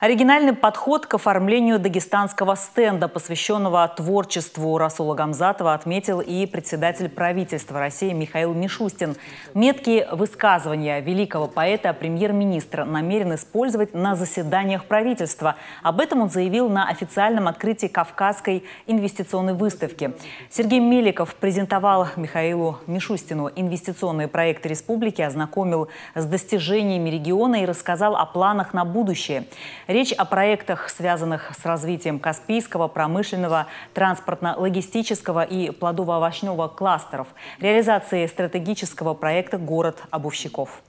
Оригинальный подход к оформлению дагестанского стенда, посвященного творчеству Расула Гамзатова, отметил и председатель правительства России Михаил Мишустин. Меткие высказывания великого поэта премьер министра намерен использовать на заседаниях правительства. Об этом он заявил на официальном открытии Кавказской инвестиционной выставки. Сергей Меликов презентовал Михаилу Мишустину инвестиционные проекты республики, ознакомил с достижениями региона и рассказал о планах на будущее. Речь о проектах, связанных с развитием Каспийского, промышленного, транспортно-логистического и плодово-овощного кластеров, реализации стратегического проекта «Город обувщиков».